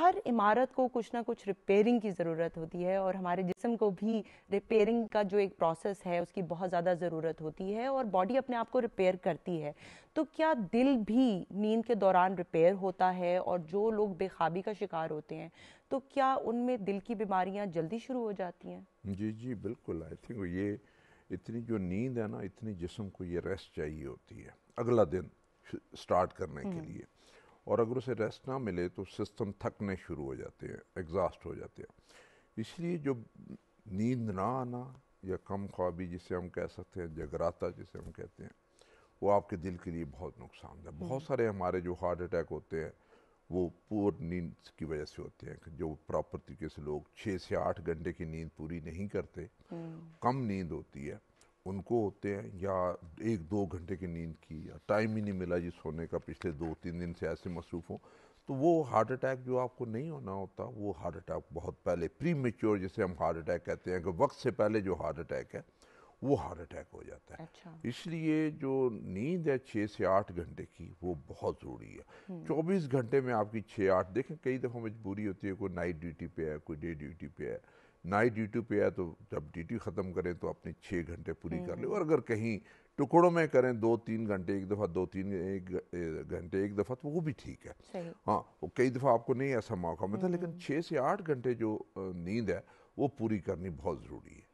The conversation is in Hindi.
हर इमारत को कुछ ना कुछ रिपेयरिंग की ज़रूरत होती है और हमारे जिसम को भी रिपेयरिंग का जो एक प्रोसेस है उसकी बहुत ज़्यादा ज़रूरत होती है और बॉडी अपने आप को रिपेयर करती है तो क्या दिल भी नींद के दौरान रिपेयर होता है और जो लोग बेखाबी का शिकार होते हैं तो क्या उनमें दिल की बीमारियाँ जल्दी शुरू हो जाती हैं जी जी बिल्कुल आई थिंक ये इतनी जो नींद है ना इतनी जिसम को ये रेस्ट चाहिए होती है अगला दिन स्टार्ट करने के हम्म। लिए और अगर उसे रेस्ट ना मिले तो सिस्टम थकने शुरू हो जाते हैं एग्जास्ट हो जाते हैं इसलिए जो नींद ना आना या कम ख्वाबी जिसे हम कह सकते हैं जगराता जिसे हम कहते हैं वो आपके दिल के लिए बहुत नुकसान है बहुत हम्म। सारे हमारे जो हार्ट अटैक होते हैं वो पुअर नींद की वजह से होते हैं जो प्रॉपर तरीके से लोग छः से आठ घंटे की नींद पूरी नहीं करते हम्म। कम नींद होती है उनको होते हैं या एक दो घंटे की नींद की या टाइम ही नहीं मिला जी सोने का पिछले दो तीन दिन से ऐसे मसरूफ़ हों तो वो हार्ट अटैक जो आपको नहीं होना होता वो हार्ट अटैक बहुत पहले प्री मेच्योर जिसे हम हार्ट अटैक कहते हैं कि वक्त से पहले जो हार्ट अटैक है वो हार्ट अटैक हो जाता है अच्छा। इसलिए जो नींद है छः से आठ घंटे की वो बहुत ज़रूरी है हम्म। चौबीस घंटे में आपकी छः आठ देखें कई दफ़ा मजबूरी होती है कोई नाइट ड्यूटी पे है कोई डे ड्यूटी पे है नाइट ड्यूटी पे है तो जब ड्यूटी ख़त्म करें तो अपने छः घंटे पूरी कर लें हम्म। और अगर कहीं टुकड़ों में करें दो तीन घंटे एक दफ़ा दो तीन एक घंटे एक दफ़ा तो वो भी ठीक है हाँ वो कई दफ़ा आपको नहीं ऐसा मौका मिलता लेकिन हम्म। छः से आठ घंटे जो नींद है वो पूरी करनी बहुत ज़रूरी है